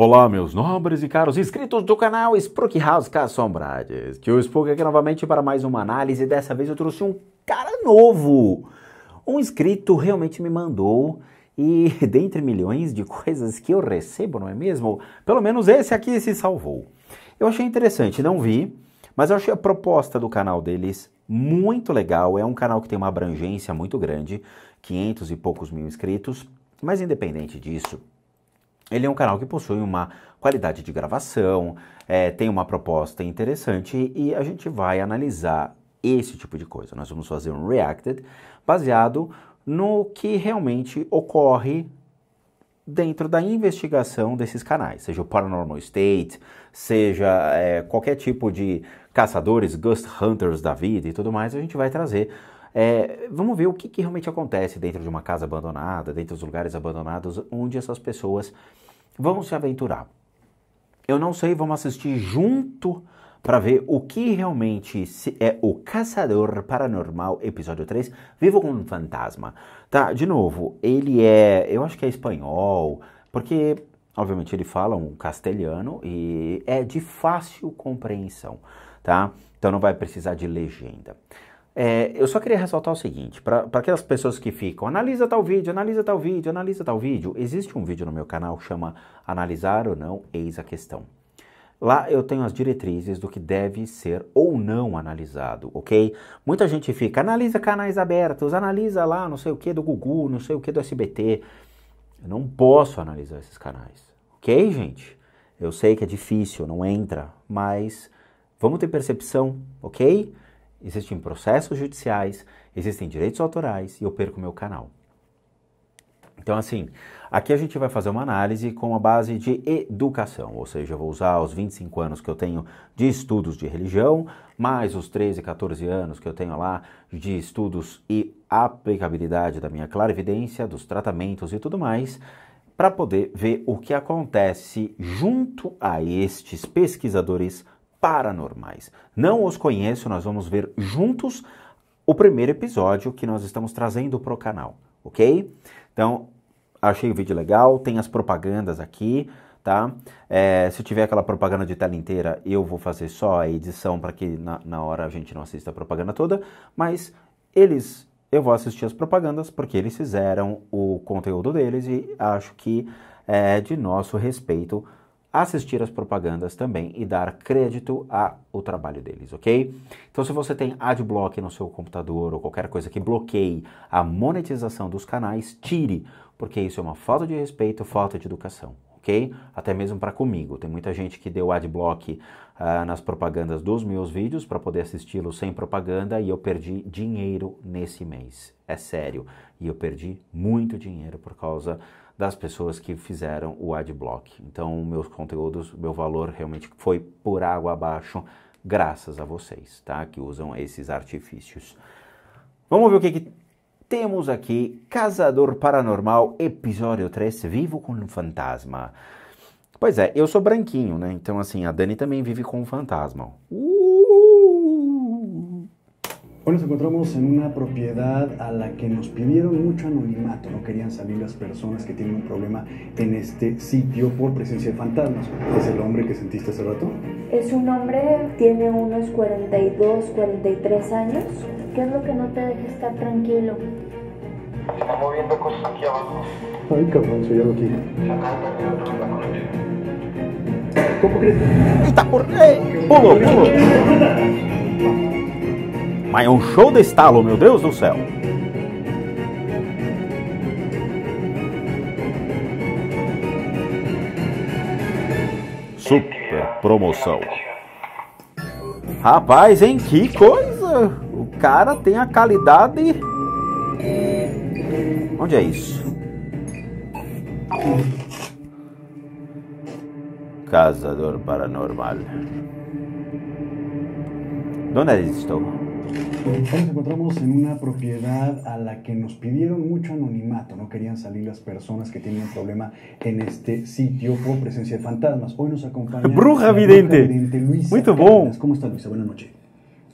Olá, meus nobres e caros inscritos do canal Spook House Cassombrades. Que eu Spook aqui novamente para mais uma análise. Dessa vez eu trouxe um cara novo. Um inscrito realmente me mandou. E dentre milhões de coisas que eu recebo, não é mesmo? Pelo menos esse aqui se salvou. Eu achei interessante, não vi, mas eu achei a proposta do canal deles muito legal. É um canal que tem uma abrangência muito grande, 500 e poucos mil inscritos. Mas independente disso, ele é um canal que possui uma qualidade de gravação, é, tem uma proposta interessante e a gente vai analisar esse tipo de coisa. Nós vamos fazer um reacted baseado no que realmente ocorre dentro da investigação desses canais, seja o Paranormal State, seja é, qualquer tipo de caçadores, ghost hunters da vida e tudo mais, a gente vai trazer. É, vamos ver o que, que realmente acontece dentro de uma casa abandonada, dentro dos lugares abandonados onde essas pessoas Vamos se aventurar. Eu não sei, vamos assistir junto para ver o que realmente é o Caçador Paranormal, episódio 3, Vivo com um Fantasma. Tá, de novo, ele é, eu acho que é espanhol, porque obviamente ele fala um castelhano e é de fácil compreensão, tá? Então não vai precisar de legenda. É, eu só queria ressaltar o seguinte, para aquelas pessoas que ficam, analisa tal vídeo, analisa tal vídeo, analisa tal vídeo, existe um vídeo no meu canal que chama Analisar ou Não, Eis a Questão. Lá eu tenho as diretrizes do que deve ser ou não analisado, ok? Muita gente fica, analisa canais abertos, analisa lá não sei o que do Gugu, não sei o que do SBT. Eu não posso analisar esses canais, ok, gente? Eu sei que é difícil, não entra, mas vamos ter percepção, ok? existem processos judiciais, existem direitos autorais e eu perco meu canal. Então, assim, aqui a gente vai fazer uma análise com a base de educação, ou seja, eu vou usar os 25 anos que eu tenho de estudos de religião, mais os 13, 14 anos que eu tenho lá de estudos e aplicabilidade da minha clarividência, dos tratamentos e tudo mais, para poder ver o que acontece junto a estes pesquisadores paranormais. Não os conheço, nós vamos ver juntos o primeiro episódio que nós estamos trazendo para o canal, ok? Então, achei o vídeo legal, tem as propagandas aqui, tá? É, se tiver aquela propaganda de tela inteira, eu vou fazer só a edição para que na, na hora a gente não assista a propaganda toda, mas eles, eu vou assistir as propagandas porque eles fizeram o conteúdo deles e acho que é de nosso respeito assistir as propagandas também e dar crédito ao trabalho deles, ok? Então, se você tem adblock no seu computador ou qualquer coisa que bloqueie a monetização dos canais, tire, porque isso é uma falta de respeito, falta de educação. ok? Até mesmo para comigo. Tem muita gente que deu adblock uh, nas propagandas dos meus vídeos para poder assisti-los sem propaganda e eu perdi dinheiro nesse mês. É sério. E eu perdi muito dinheiro por causa das pessoas que fizeram o adblock. Então, meus conteúdos, meu valor realmente foi por água abaixo, graças a vocês, tá? Que usam esses artifícios. Vamos ver o que, que temos aqui. Casador Paranormal, episódio 3, Vivo com um Fantasma. Pois é, eu sou branquinho, né? Então, assim, a Dani também vive com um fantasma. Uh! Hoy nos encontramos en una propiedad a la que nos pidieron mucho anonimato, no querían salir las personas que tienen un problema en este sitio por presencia de fantasmas. ¿Es el hombre que sentiste hace rato? Es un hombre, tiene unos 42, 43 años. ¿Qué es lo que no te deja estar tranquilo? Está moviendo cosas aquí abajo. Ay, cabrón, soy algo aquí. ¿Cómo crees? ¡Está por rey! ¡Pudo, pudo Mas é um show de estalo, meu Deus do céu! Super promoção. Rapaz, hein? Que coisa! O cara tem a qualidade. Onde é isso? Casador paranormal. onde é estou? Hoy nos encontramos en una propiedad a la que nos pidieron mucho anonimato, no querían salir las personas que tienen un problema en este sitio por presencia de fantasmas. Hoy nos acompaña bruja vidente. Luisa. Muy ¿Cómo está Luisa? Buenas noches.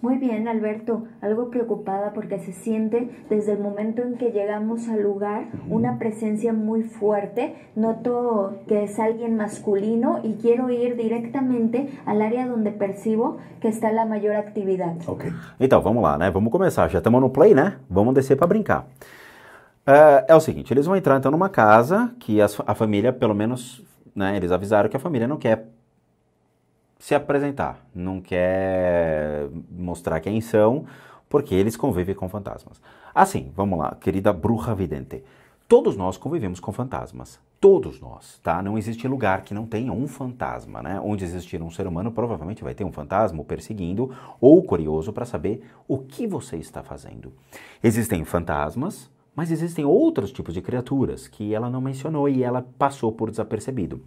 Muy bien, Alberto, algo preocupada porque se siente desde el momento en que llegamos al lugar una presencia muy fuerte. Noto que es alguien masculino y quiero ir directamente al área donde percibo que está la mayor actividad. Ok. Então, vamos lá, né? Vamos começar. Ya estamos no play, né? Vamos descer para brincar. Es eh, é o seguinte, eles a entrar en una casa que a, a família, pelo menos, né, eles avisaram que a família no quer se apresentar, não quer mostrar quem são, porque eles convivem com fantasmas. Assim, vamos lá, querida bruxa vidente. Todos nós convivemos com fantasmas. Todos nós, tá? Não existe lugar que não tenha um fantasma, né? Onde existir um ser humano, provavelmente vai ter um fantasma perseguindo ou curioso para saber o que você está fazendo. Existem fantasmas mas existem outros tipos de criaturas que ela não mencionou e ela passou por desapercebido.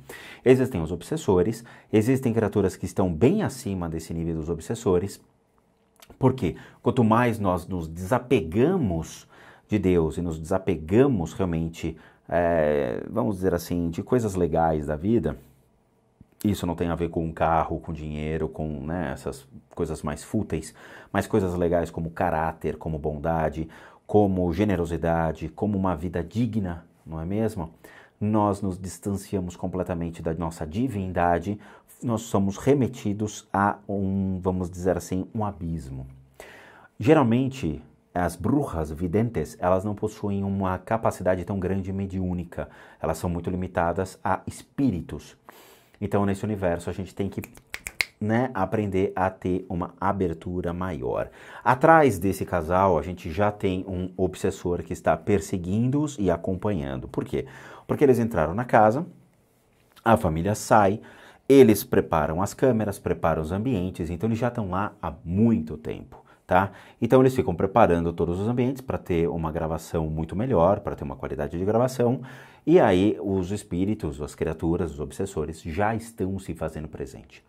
Existem os obsessores, existem criaturas que estão bem acima desse nível dos obsessores. Porque quanto mais nós nos desapegamos de Deus e nos desapegamos realmente, é, vamos dizer assim, de coisas legais da vida, isso não tem a ver com um carro, com dinheiro, com né, essas coisas mais fúteis, mas coisas legais como caráter, como bondade, como generosidade, como uma vida digna, não é mesmo? Nós nos distanciamos completamente da nossa divindade, nós somos remetidos a um, vamos dizer assim, um abismo. Geralmente, as bruxas videntes, elas não possuem uma capacidade tão grande mediúnica, elas são muito limitadas a espíritos. Então, nesse universo, a gente tem que né, aprender a ter uma abertura maior. Atrás desse casal, a gente já tem um obsessor que está perseguindo-os e acompanhando. Por quê? Porque eles entraram na casa, a família sai, eles preparam as câmeras, preparam os ambientes, então eles já estão lá há muito tempo tá? Então eles ficam preparando todos os ambientes para ter uma gravação muito melhor, para ter uma qualidade de gravação, e aí os espíritos, as criaturas, os obsessores já estão se fazendo presente.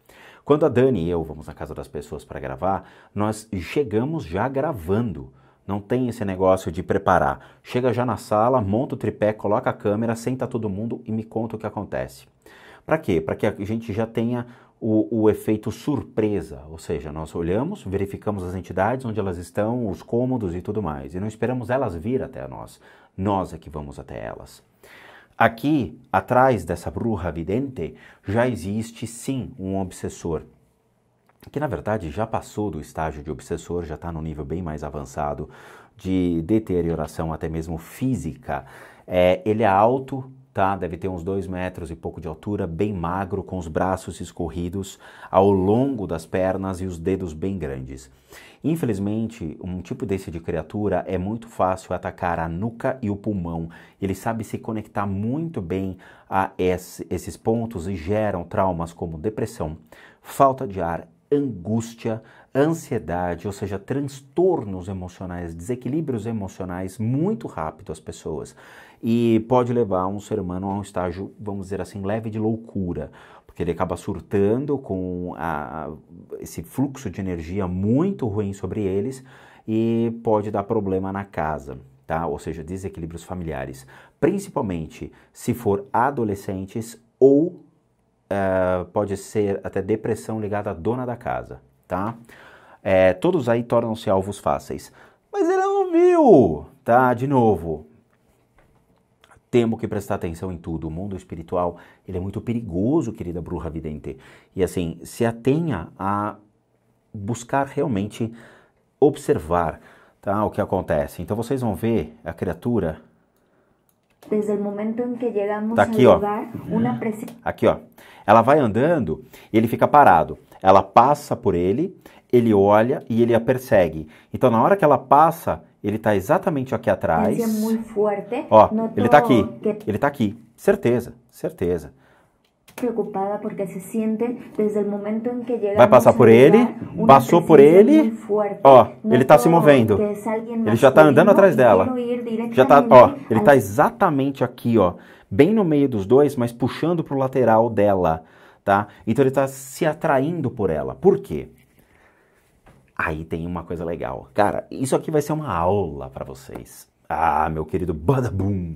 Quando a Dani e eu vamos na casa das pessoas para gravar, nós chegamos já gravando. Não tem esse negócio de preparar. Chega já na sala, monta o tripé, coloca a câmera, senta todo mundo e me conta o que acontece. Para quê? Para que a gente já tenha o, o, efeito surpresa, ou seja, nós olhamos, verificamos as entidades, onde elas estão, os cômodos e tudo mais, e não esperamos elas vir até nós, nós é que vamos até elas. Aqui, atrás dessa bruxa vidente, já existe sim um obsessor, que na verdade já passou do estágio de obsessor, já está no nível bem mais avançado de deterioração, até mesmo física. É, ele é alto, tá? Deve ter uns dois metros e pouco de altura, bem magro, com os braços escorridos ao longo das pernas e os dedos bem grandes. Infelizmente, um tipo desse de criatura é muito fácil atacar a nuca e o pulmão. Ele sabe se conectar muito bem a esses pontos e geram traumas como depressão, falta de ar, angústia, ansiedade, ou seja, transtornos emocionais, desequilíbrios emocionais muito rápido às pessoas e pode levar um ser humano a um estágio, vamos dizer assim, leve de loucura, porque ele acaba surtando com a, esse fluxo de energia muito ruim sobre eles e pode dar problema na casa. Tá? Ou seja, desequilíbrios familiares, principalmente se for adolescentes ou uh, pode ser até depressão ligada à dona da casa, tá? É, todos aí tornam-se alvos fáceis. Mas ele é não viu, tá? De novo, temos que prestar atenção em tudo. O mundo espiritual, ele é muito perigoso, querida bruxa vidente. E assim, se atenha a buscar realmente observar tá, o que acontece. Então vocês vão ver a criatura Desde o momento em que chegamos tá aqui, ao lugar, ó. uma uhum. presença. Aqui, ó. Ela vai andando e ele fica parado. Ela passa por ele, ele olha e ele a persegue. Então, na hora que ela passa, ele está exatamente aqui atrás. Ele é muito forte. Ó, ele está aqui. Ele está aqui. Certeza, certeza preocupada porque se siente desde momento que vai passar por ele passou por ele ó ele está se movendo ele já está andando atrás dela já tá ó ele está exatamente aqui ó bem no meio dos dois mas puxando para o lateral dela tá então ele está se atraindo por ela por quê aí tem uma coisa legal cara isso aqui vai ser uma aula para vocês ah meu querido Boom.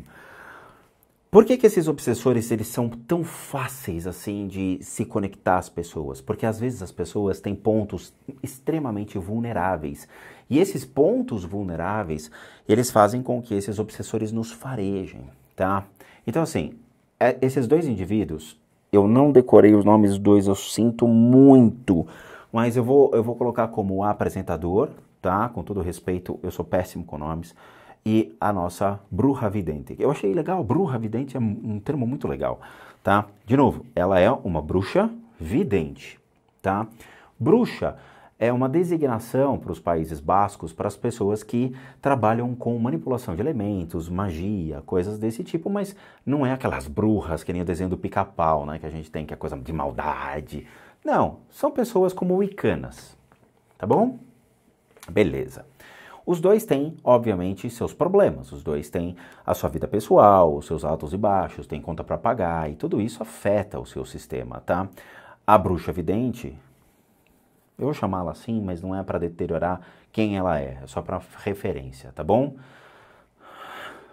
Por que, que esses obsessores eles são tão fáceis assim de se conectar às pessoas? Porque às vezes as pessoas têm pontos extremamente vulneráveis e esses pontos vulneráveis eles fazem com que esses obsessores nos farejem, tá? Então assim, é, esses dois indivíduos, eu não decorei os nomes dos dois, eu sinto muito, mas eu vou eu vou colocar como apresentador, tá? Com todo respeito, eu sou péssimo com nomes e a nossa bruxa vidente. Eu achei legal, bruxa vidente é um termo muito legal, tá? De novo, ela é uma bruxa vidente, tá? Bruxa é uma designação para os Países Bascos para as pessoas que trabalham com manipulação de elementos, magia, coisas desse tipo, mas não é aquelas bruxas que nem o desenho do pica-pau, né, que a gente tem que é coisa de maldade. Não, são pessoas como wicanas, tá bom? Beleza. Os dois têm, obviamente, seus problemas. Os dois têm a sua vida pessoal, os seus altos e baixos, têm conta para pagar e tudo isso afeta o seu sistema, tá? A bruxa vidente, eu vou chamá-la assim, mas não é para deteriorar quem ela é, é só para referência, tá bom?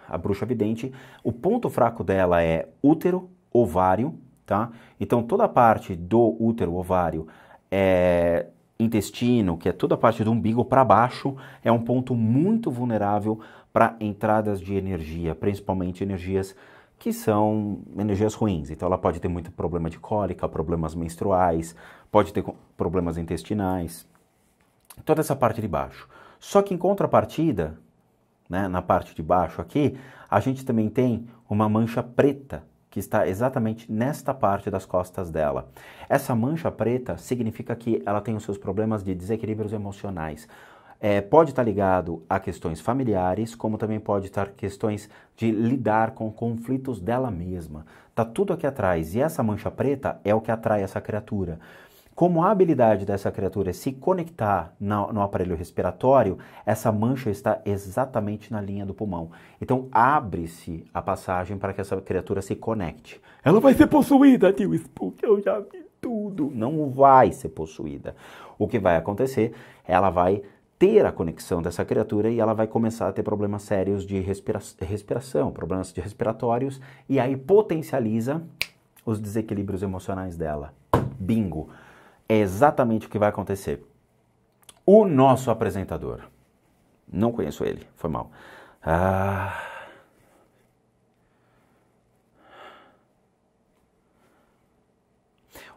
A bruxa vidente, o ponto fraco dela é útero, ovário, tá? Então toda a parte do útero, ovário é intestino, que é toda a parte do umbigo para baixo, é um ponto muito vulnerável para entradas de energia, principalmente energias que são energias ruins. Então ela pode ter muito problema de cólica, problemas menstruais, pode ter problemas intestinais, toda essa parte de baixo. Só que em contrapartida, né, na parte de baixo aqui, a gente também tem uma mancha preta que está exatamente nesta parte das costas dela. Essa mancha preta significa que ela tem os seus problemas de desequilíbrios emocionais. É, pode estar ligado a questões familiares, como também pode estar questões de lidar com conflitos dela mesma. Tá tudo aqui atrás e essa mancha preta é o que atrai essa criatura. Como a habilidade dessa criatura é se conectar no, no aparelho respiratório, essa mancha está exatamente na linha do pulmão. Então abre-se a passagem para que essa criatura se conecte. Ela vai ser possuída, tio Spook, eu já vi tudo. Não vai ser possuída. O que vai acontecer? Ela vai ter a conexão dessa criatura e ela vai começar a ter problemas sérios de respira respiração, problemas de respiratórios, e aí potencializa os desequilíbrios emocionais dela. Bingo! é exatamente o que vai acontecer. O nosso apresentador, não conheço ele, foi mal. Ah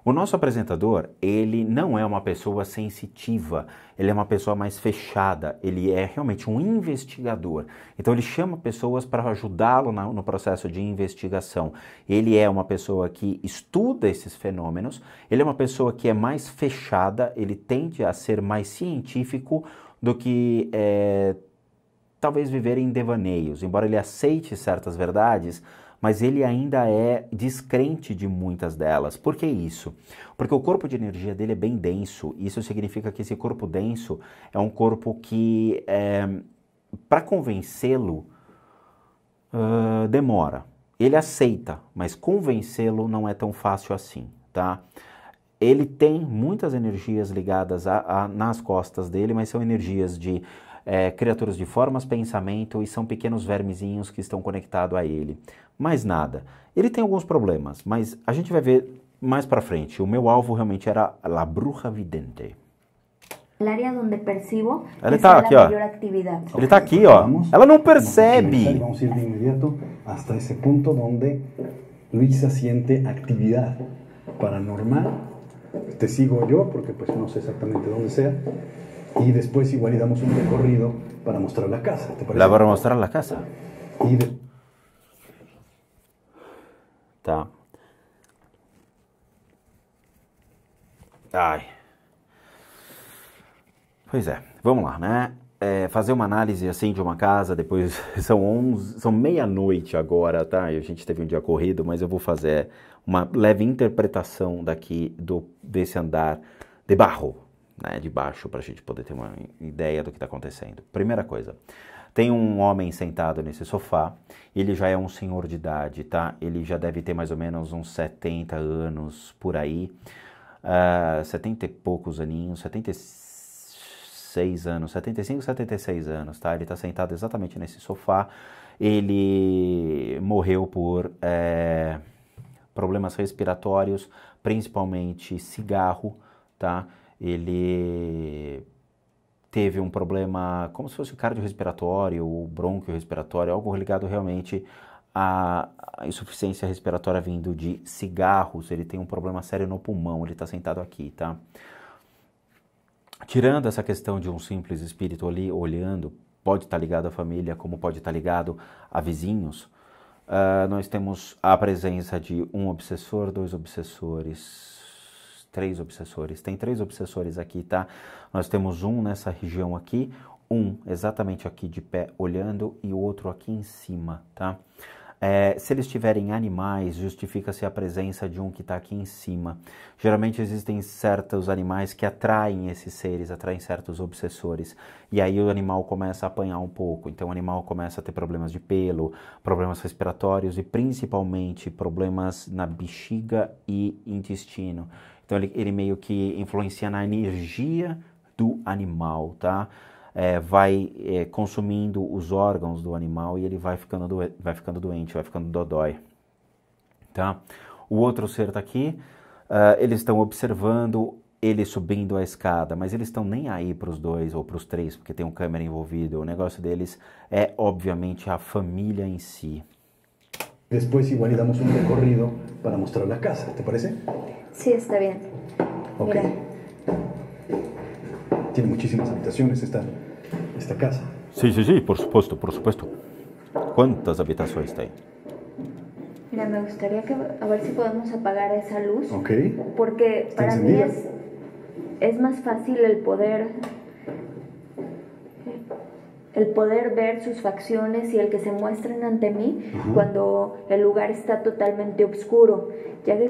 O nosso apresentador, ele não é uma pessoa sensitiva, ele é uma pessoa mais fechada, ele é realmente um investigador. Então ele chama pessoas para ajudá-lo no processo de investigação. Ele é uma pessoa que estuda esses fenômenos, ele é uma pessoa que é mais fechada, ele tende a ser mais científico do que é, talvez viver em devaneios. Embora ele aceite certas verdades, mas ele ainda é descrente de muitas delas. Por que isso? Porque o corpo de energia dele é bem denso. Isso significa que esse corpo denso é um corpo que, é, para convencê-lo, uh, demora. Ele aceita, mas convencê-lo não é tão fácil assim, tá? Ele tem muitas energias ligadas a, a, nas costas dele, mas são energias de é, criaturas de formas, pensamento e são pequenos vermezinhos que estão conectados a ele. Mais nada. Ele tem alguns problemas, mas a gente vai ver mais para frente. O meu alvo realmente era La Bruja Vidente. Ele está aqui, ó. Ele está aqui, ó. Ela não percebe. Vamos ir de imediato até esse ponto onde Luisa sente atividade paranormal. Te sigo eu, porque pues no sé exactamente onde seja. Y después igual y damos un recorrido para mostrar la casa. ¿te parece? La para mostrar la casa. Y de... Tá. Ai. Pois é, vamos lá, né? É, fazer uma análise assim de uma casa, depois são 11, são meia-noite agora, tá? E a gente teve um dia corrido, mas eu vou fazer uma leve interpretação daqui do desse andar de barro, né, de baixo para a gente poder ter uma ideia do que está acontecendo. Primeira coisa, tem um homem sentado nesse sofá, ele já é um senhor de idade, tá? Ele já deve ter mais ou menos uns 70 anos por aí, uh, ah, 70 e poucos aninhos, 76 anos, 75, 76 anos, tá? Ele está sentado exatamente nesse sofá, ele morreu por é, problemas respiratórios, principalmente cigarro, tá? ele teve um problema como se fosse cardiorrespiratório ou respiratório, algo ligado realmente à insuficiência respiratória vindo de cigarros, ele tem um problema sério no pulmão, ele está sentado aqui, tá? Tirando essa questão de um simples espírito ali olhando, pode estar tá ligado à família, como pode estar tá ligado a vizinhos, uh, nós temos a presença de um obsessor, dois obsessores, três obsessores. Tem três obsessores aqui, tá? Nós temos um nessa região aqui, um exatamente aqui de pé olhando e o outro aqui em cima, tá? É, se eles tiverem animais, justifica-se a presença de um que está aqui em cima. Geralmente existem certos animais que atraem esses seres, atraem certos obsessores. E aí o animal começa a apanhar um pouco. Então o animal começa a ter problemas de pelo, problemas respiratórios e principalmente problemas na bexiga e intestino. Então ele, ele meio que influencia na energia do animal, tá? É, vai é, consumindo os órgãos do animal e ele vai ficando, do, vai ficando doente, vai ficando dodói, tá? O outro ser está aqui, uh, eles estão observando ele subindo a escada, mas eles estão nem aí para os dois ou para os três, porque tem um câmera envolvido. O negócio deles é, obviamente, a família em si, después igual y damos un recorrido para mostrar la casa, ¿te parece? Sí, está bien. Ok. Tiene muchísimas habitaciones esta, esta casa. Sí, sí, sí, por supuesto, por supuesto. ¿Cuántas habitaciones hay? Mira, me gustaría que a ver si podemos apagar esa luz. Ok. Porque para mí es más fácil el poder el poder ver sus facciones y el que se muestren ante mí uh -huh. cuando el lugar está totalmente obscuro. Ya que...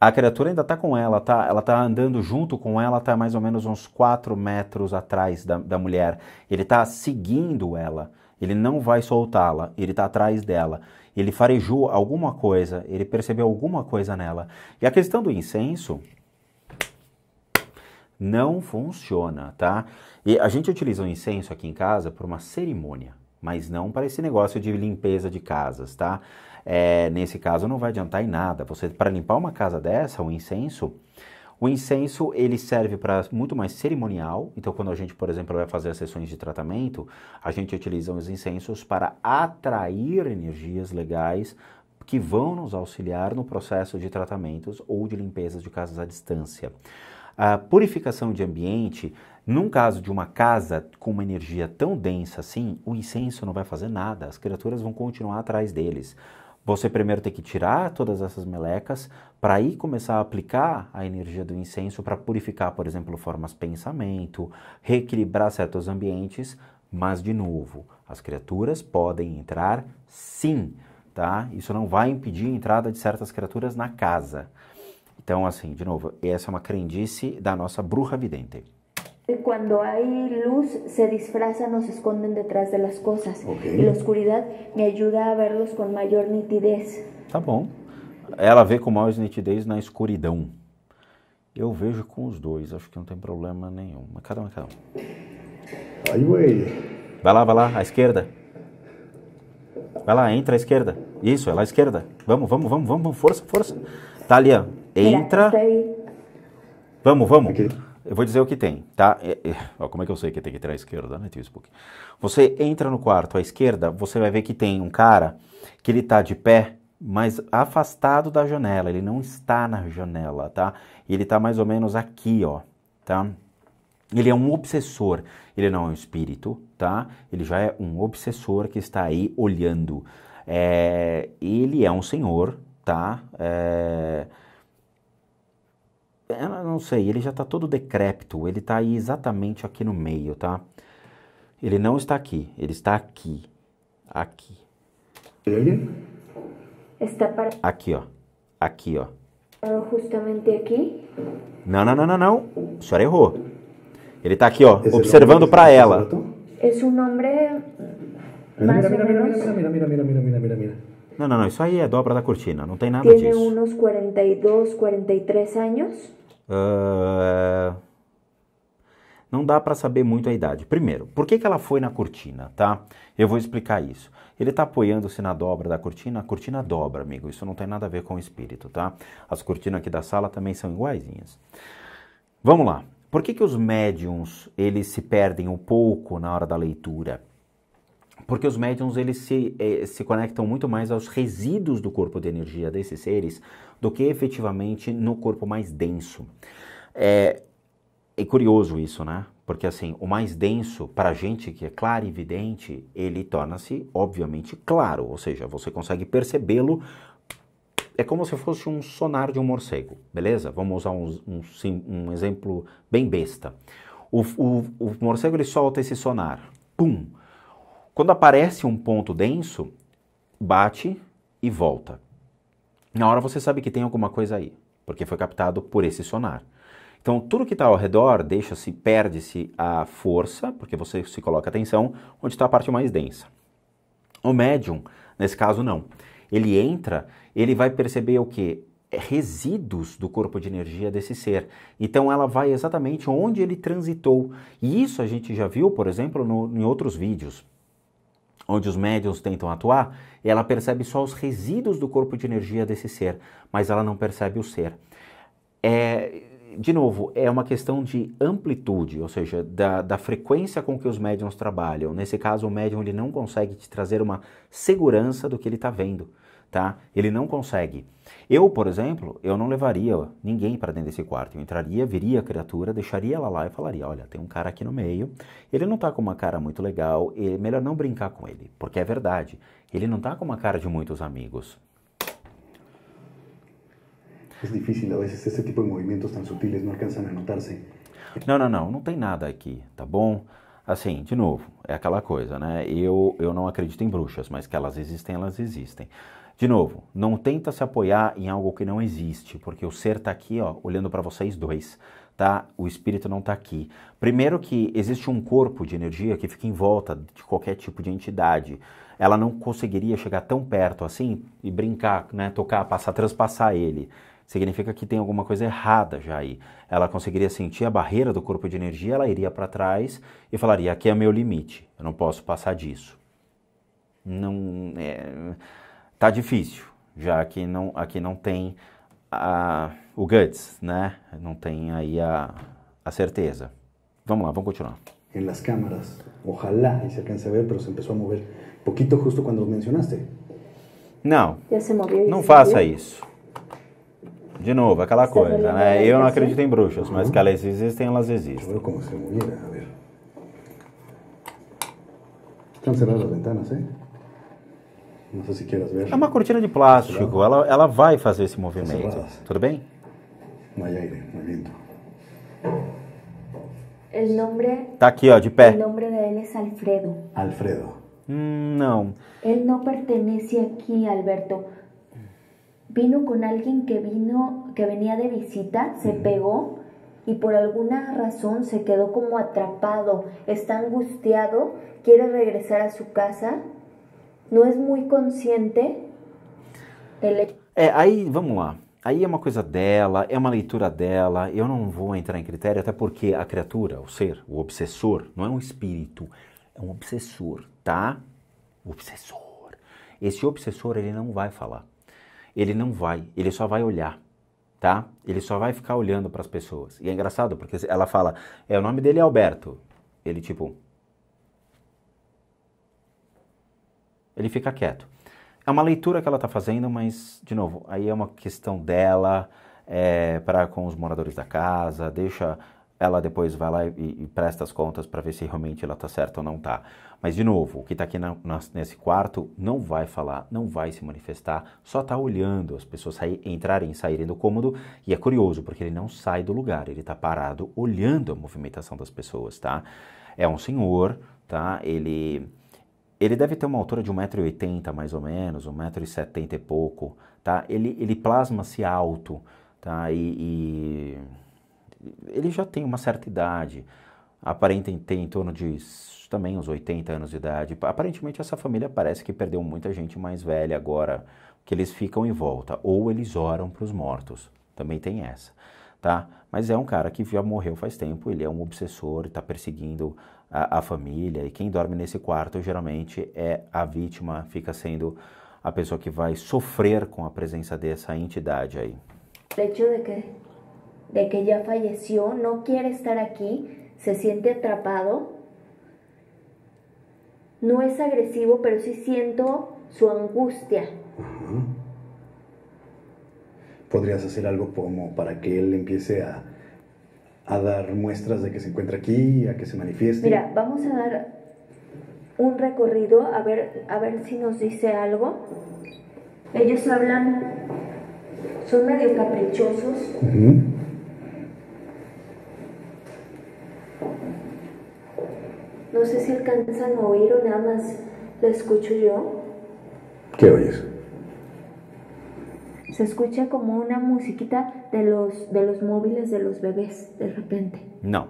A criatura ainda está com ela, tá? Ela está andando junto com ela, está mais ou menos uns 4 metros atrás da, da mulher. Ele está seguindo ela. Ele não vai soltá-la. Ele está atrás dela. Ele farejou alguma coisa. Ele percebeu alguma coisa nela. E a questão do incenso não funciona, tá? E a gente utiliza o incenso aqui em casa por uma cerimônia, mas não para esse negócio de limpeza de casas, tá? É, nesse caso não vai adiantar em nada. Você para limpar uma casa dessa, o um incenso, o incenso ele serve para muito mais cerimonial. Então, quando a gente, por exemplo, vai fazer as sessões de tratamento, a gente utiliza os incensos para atrair energias legais que vão nos auxiliar no processo de tratamentos ou de limpezas de casas à distância. A purificação de ambiente num caso de uma casa com uma energia tão densa assim, o incenso não vai fazer nada, as criaturas vão continuar atrás deles. Você primeiro tem que tirar todas essas melecas para aí começar a aplicar a energia do incenso para purificar, por exemplo, formas pensamento, reequilibrar certos ambientes, mas de novo, as criaturas podem entrar sim, tá? Isso não vai impedir a entrada de certas criaturas na casa. Então, assim, de novo, essa é uma crendice da nossa bruxa vidente cuando hay luz se disfrazan o se esconden detrás de las cosas. Okay. E a oscuridad me ajuda a verlos com maior nitidez. Tá bom. Ela vê com maior nitidez na escuridão. Eu vejo com os dois, acho que não tem problema nenhum. Mas cada um, cada um. Aí, ué. Vai lá, vai lá, à esquerda. Vai lá, entra à esquerda. Isso, é lá à esquerda. Vamos, vamos, vamos, vamos, força, força. Tá ali, ó. Entra. Mira, Vamos, vamos. Okay. Eu vou dizer o que tem, tá? É, é, ó, como é que eu sei que tem que ter à esquerda, né, Facebook? Você entra no quarto à esquerda, você vai ver que tem um cara que ele tá de pé, mas afastado da janela. Ele não está na janela, tá? Ele tá mais ou menos aqui, ó, tá? Ele é um obsessor, ele não é um espírito, tá? Ele já é um obsessor que está aí olhando. É, ele é um senhor, tá? É, ela é, não sei, ele já está todo decrépito, ele está aí exatamente aqui no meio, tá? Ele não está aqui, ele está aqui, aqui. Ele? Está para... Aqui, ó, aqui, ó. Justamente aqui? Não, não, não, não, não, a senhora errou. Ele está aqui, ó, Esse é observando para ela. É um nome... Mira, mira, mira, mira, mira, mira, mira, mira, mira, mira. Não, não, Isso aí é dobra da cortina, Não tem nada tiene disso. Tem uns 42, 43 anos. Ah, é, não dá para saber muito a idade. Primeiro, por que, que ela foi na cortina, tá? Eu vou explicar isso. Ele está apoiando-se na dobra da cortina. A cortina dobra, amigo. Isso não tem nada a ver com o espírito, tá? As cortinas aqui da sala também são iguaizinhas. Vamos lá. Por que, que os médiums, eles se perdem um pouco na hora da leitura? porque os médiums eles se, eh, se conectam muito mais aos resíduos do corpo de energia desses seres do que efetivamente no corpo mais denso. É, é curioso isso, né? Porque assim, o mais denso, para a gente que é claro e evidente, ele torna-se obviamente claro, ou seja, você consegue percebê-lo. É como se fosse um sonar de um morcego, beleza? Vamos usar um, um, um exemplo bem besta. O, o, o morcego ele solta esse sonar, pum! Quando aparece um ponto denso, bate e volta. Na hora você sabe que tem alguma coisa aí, porque foi captado por esse sonar. Então, tudo que está ao redor deixa-se, perde-se a força, porque você se coloca atenção onde está a parte mais densa. O médium, nesse caso, não. Ele entra, ele vai perceber o que? Resíduos do corpo de energia desse ser. Então, ela vai exatamente onde ele transitou. E isso a gente já viu, por exemplo, no, em outros vídeos onde os médiums tentam atuar, ela percebe só os resíduos do corpo de energia desse ser, mas ela não percebe o ser. É, de novo, é uma questão de amplitude, ou seja, da, da frequência com que os médiums trabalham. Nesse caso, o médium ele não consegue te trazer uma segurança do que ele está vendo, tá? Ele não consegue. Eu, por exemplo, eu não levaria ninguém para dentro desse quarto. Eu entraria, viria a criatura, deixaria ela lá e falaria: olha, tem um cara aqui no meio, ele não está com uma cara muito legal, é melhor não brincar com ele, porque é verdade, ele não está com uma cara de muitos amigos. É difícil, às né? vezes esse tipo de movimentos tão sutiles não alcançam a notar-se. Não, não, não, não tem nada aqui, tá bom? assim, de novo, é aquela coisa, né? Eu, eu não acredito em bruxas, mas que elas existem, elas existem. De novo, não tenta se apoiar em algo que não existe, porque o ser está aqui, ó, olhando para vocês dois, tá? O espírito não está aqui. Primeiro que existe um corpo de energia que fica em volta de qualquer tipo de entidade. Ela não conseguiria chegar tão perto assim e brincar, né, tocar, passar, transpassar ele. Significa que tem alguma coisa errada já aí. Ela conseguiria sentir a barreira do corpo de energia, ela iria para trás e falaria: aqui é meu limite, eu não posso passar disso. Não é tá difícil, já que não, aqui não tem a, o guts, né? Não tem aí a, a certeza. Vamos lá, vamos continuar. Em las cámaras, ojalá e se alcance a ver, mas se a mover poquito justo cuando mencionaste. Não, não faça isso. De novo, aquela coisa, né? Eu não ¿eh? acredito em bruxas, mas que elas existem, elas existem. como se a ver. cerradas as ventanas, ¿eh? No sé si queiras ver. Es una cortina de plástico, Ella va a hacer esse movimiento. Tudo bien? No hay aire, no El nombre. Está aquí, ó, de pé. El nombre de él es Alfredo. Alfredo. No. Él no pertenece aquí, Alberto. Vino con alguien que vino, que venía de visita, se pegó y por alguna razón se quedó como atrapado, está angustiado, quiere regresar a su casa não é muito consciente. Ele... É, aí, vamos lá. Aí é uma coisa dela, é uma leitura dela. Eu não vou entrar em critério, até porque a criatura, o ser, o obsessor, não é um espírito, é um obsessor, tá? Obsessor. Esse obsessor, ele não vai falar. Ele não vai, ele só vai olhar, tá? Ele só vai ficar olhando para as pessoas. E é engraçado porque ela fala, é, o nome dele é Alberto. Ele tipo, ele fica quieto. É uma leitura que ela está fazendo, mas, de novo, aí é uma questão dela, é, para com os moradores da casa, deixa ela depois vai lá e, e presta as contas para ver se realmente ela está certa ou não está. Mas, de novo, o que está aqui na, na, nesse quarto não vai falar, não vai se manifestar, só está olhando as pessoas sair, entrarem e saírem do cômodo. E é curioso, porque ele não sai do lugar, ele está parado olhando a movimentação das pessoas, tá? É um senhor, tá? Ele ele deve ter uma altura de 1,80m mais ou menos, 1,70m e pouco, tá? Ele, ele plasma-se alto, tá? E, e, ele já tem uma certa idade, aparentemente tem em torno de também uns 80 anos de idade. Aparentemente essa família parece que perdeu muita gente mais velha agora, que eles ficam em volta, ou eles oram para os mortos, também tem essa tá? Mas é um cara que já morreu faz tempo, ele é um obsessor, está perseguindo a, a, família, e quem dorme nesse quarto geralmente é a vítima, fica sendo a pessoa que vai sofrer com a presença dessa entidade aí. O hecho de que, de que já faleceu, não quer estar aqui, se sente atrapado, Não é agressivo, pero sí siento su angustia. Uh -huh. podrías hacer algo como para que él empiece a, a dar muestras de que se encuentra aquí, a que se manifieste. Mira, vamos a dar un recorrido a ver, a ver si nos dice algo. Ellos hablan, son medio caprichosos. No sé si alcanzan a oír o nada más lo escucho yo. ¿Qué oyes? se escucha como una musiquita de los, de los móviles de los bebés de repente. No.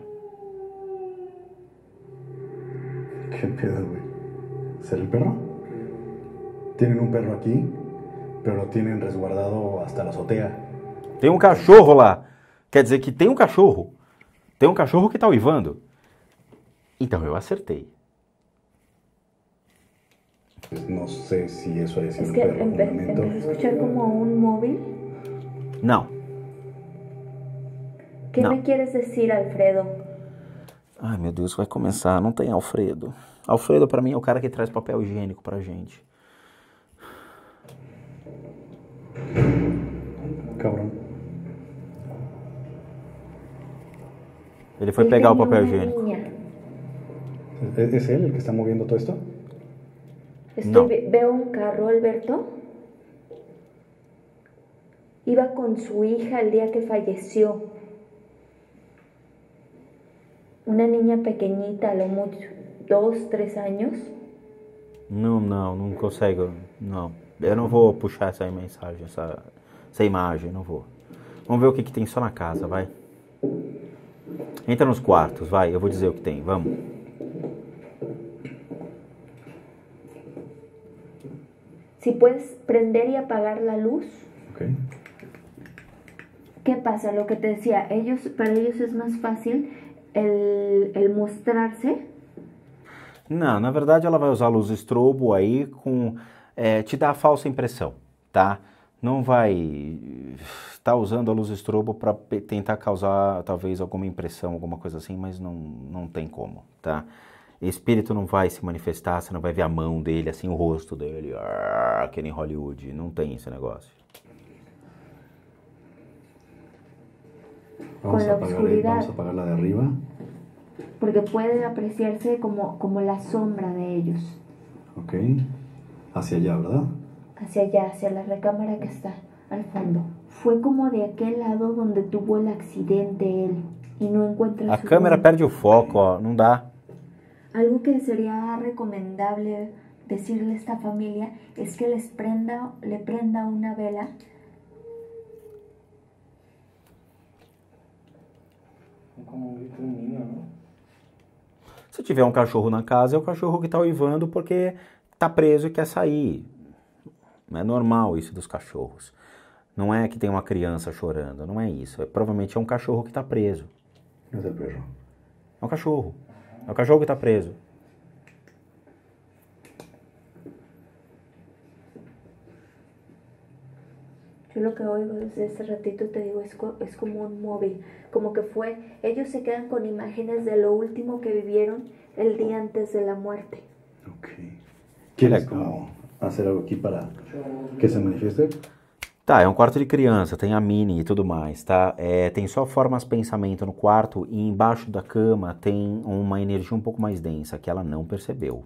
¿Qué pedo, güey? ¿Será el perro? Tienen un perro aquí, pero lo tienen resguardado hasta la azotea. ¡Tiene un um cachorro lá. Quer decir que tem un um cachorro. Tem un um cachorro que está uivando. Entonces, eu acertei. No sé si eso haya sido es que en vez, escuchar como a un móvil. No. ¿Qué no. me quieres decir, Alfredo? Ai, meu Deus, vai começar. Não tem Alfredo. Alfredo, para mim, é o cara que traz papel higiênico pra gente. Cabrão. Ele foi pegar o papel higiênico. É ele que está moviendo todo esto? Estoy, no. Veo un carro, Alberto. Iba con su hija el día que falleció. Una niña pequeñita, a lo mucho, dos, três anos? Não, não, não consigo. Não. Eu não vou puxar essa mensagem, essa, essa imagem, não vou. Vamos ver o que, que tem só na casa, vai. Entra nos quartos, vai. Eu vou dizer o que tem, vamos. Si puedes prender y apagar la luz. Okay. ¿Qué pasa? Lo que te decía, ellos, para ellos es más fácil el, el mostrarse. Não, na verdade ela vai usar a luz estrobo aí com é, te dá a falsa impressão, tá? Não vai estar tá usando a luz estrobo para tentar causar talvez alguma impressão, alguma coisa assim, mas não, não tem como, tá? E espírito não vai se manifestar, no não vai ver a mão dele, assim, o rosto dele, él, ah, que nem Hollywood. Não tem ese negócio. Vamos a, apagar, vamos a de arriba. Porque puede apreciarse como, como la sombra de ellos. Ok. Hacia allá, ¿verdad? Hacia allá, hacia la recámara que está al fondo. Fue como de aquel lado donde tuvo el accidente él y no encuentra. La cámara perde el foco, no da. Algo que sería recomendable decirle a esta familia es que les prenda, le prenda una vela é né? Se tiver um cachorro na casa, é o cachorro que está uivando porque está preso e quer sair. É normal isso dos cachorros. Não é que tem uma criança chorando, não é isso. É, provavelmente é um cachorro que está preso. Mas é tá preso. É um cachorro. É cachorro que está preso. Yo lo que oigo desde hace ratito te digo es, como un móvil, como que fue, ellos se quedan con imágenes de lo último que vivieron el día antes de la muerte. Ok. ¿Quiere ah, hacer algo aquí para que se manifieste? Tá, é um quarto de criança, tem a mini e tudo mais, tá? É, tem só formas pensamento no quarto e embaixo da cama tem uma energia um pouco mais densa que ela não percebeu,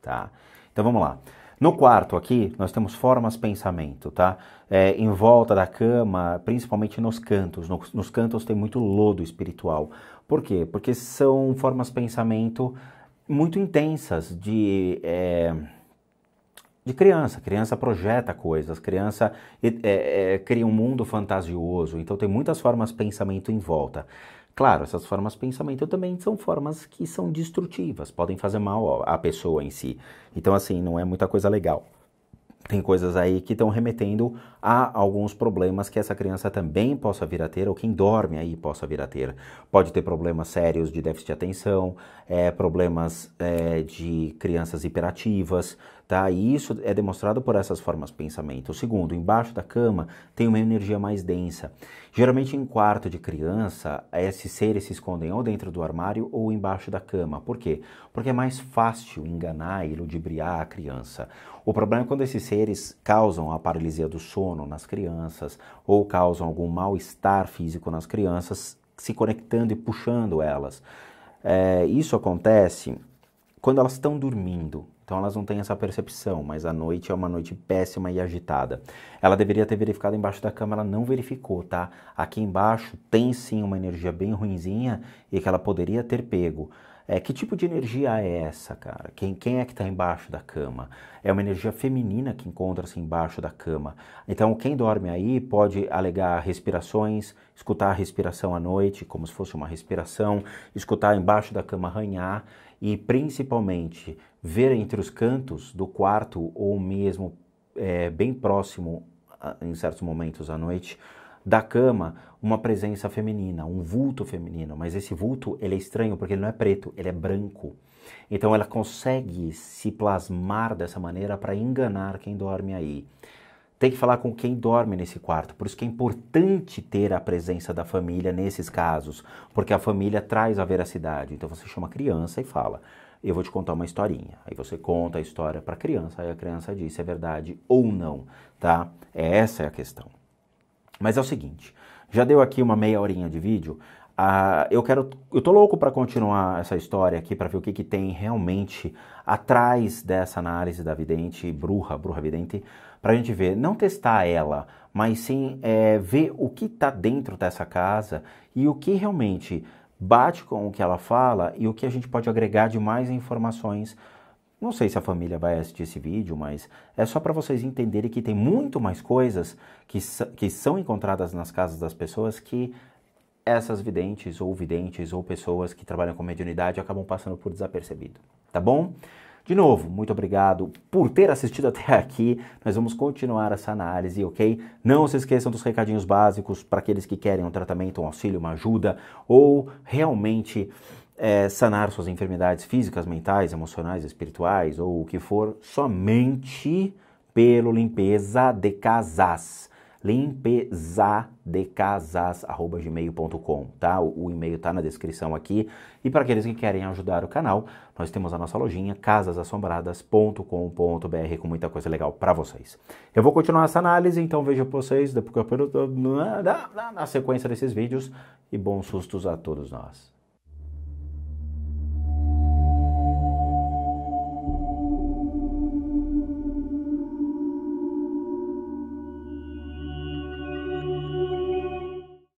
tá? Então vamos lá. No quarto aqui, nós temos formas pensamento, tá? É, em volta da cama, principalmente nos cantos. Nos, nos, cantos tem muito lodo espiritual. Por quê? Porque são formas pensamento muito intensas de. É de criança. Criança projeta coisas, criança é, é, cria um mundo fantasioso. Então tem muitas formas de pensamento em volta. Claro, essas formas de pensamento também são formas que são destrutivas, podem fazer mal à pessoa em si. Então, assim, não é muita coisa legal. Tem coisas aí que estão remetendo a alguns problemas que essa criança também possa vir a ter, ou quem dorme aí possa vir a ter. Pode ter problemas sérios de déficit de atenção, é, problemas é, de crianças hiperativas, Tá? E isso é demonstrado por essas formas de pensamento. O segundo, embaixo da cama tem uma energia mais densa. Geralmente em quarto de criança, esses seres se escondem ou dentro do armário ou embaixo da cama. Por quê? Porque é mais fácil enganar e ludibriar a criança. O problema é quando esses seres causam a paralisia do sono nas crianças ou causam algum mal-estar físico nas crianças, se conectando e puxando elas. É, isso acontece quando elas estão dormindo, então elas não têm essa percepção, mas a noite é uma noite péssima e agitada. Ela deveria ter verificado embaixo da cama, ela não verificou, tá? Aqui embaixo tem sim uma energia bem ruinzinha e que ela poderia ter pego. É, que tipo de energia é essa, cara? Quem, quem é que está embaixo da cama? É uma energia feminina que encontra-se embaixo da cama. Então, quem dorme aí pode alegar respirações, escutar a respiração à noite, como se fosse uma respiração, escutar embaixo da cama arranhar e, principalmente, ver entre os cantos do quarto ou mesmo é, bem próximo, em certos momentos à noite, da cama, uma presença feminina, um vulto feminino. Mas esse vulto ele é estranho porque ele não é preto, ele é branco. Então ela consegue se plasmar dessa maneira para enganar quem dorme aí. Tem que falar com quem dorme nesse quarto, por isso que é importante ter a presença da família nesses casos, porque a família traz a veracidade. Então você chama a criança e fala: eu vou te contar uma historinha. Aí você conta a história para a criança, aí a criança diz se é verdade ou não, tá? É, essa é a questão. Mas é o seguinte, já deu aqui uma meia horinha de vídeo, ah, eu quero, eu tô louco para continuar essa história aqui para ver o que, que tem realmente atrás dessa análise da vidente bruxa, bruxa vidente, para a gente ver, não testar ela, mas sim é, ver o que está dentro dessa casa e o que realmente bate com o que ela fala e o que a gente pode agregar de mais informações. Não sei se a família vai assistir esse vídeo, mas é só para vocês entenderem que tem muito mais coisas que, que são encontradas nas casas das pessoas que essas videntes ou videntes ou pessoas que trabalham com mediunidade acabam passando por desapercebido, tá bom? De novo, muito obrigado por ter assistido até aqui. Nós vamos continuar essa análise, ok? Não se esqueçam dos recadinhos básicos para aqueles que querem um tratamento, um auxílio, uma ajuda ou realmente é, sanar suas enfermidades físicas, mentais, emocionais, espirituais ou o que for, somente pelo Limpeza de Casas limpezadecasas@gmail.com, tá? O, o e-mail tá na descrição aqui. E para aqueles que querem ajudar o canal, nós temos a nossa lojinha casasassombradas.com.br com muita coisa legal para vocês. Eu vou continuar essa análise, então vejo vocês depois na, na, na sequência desses vídeos e bons sustos a todos nós.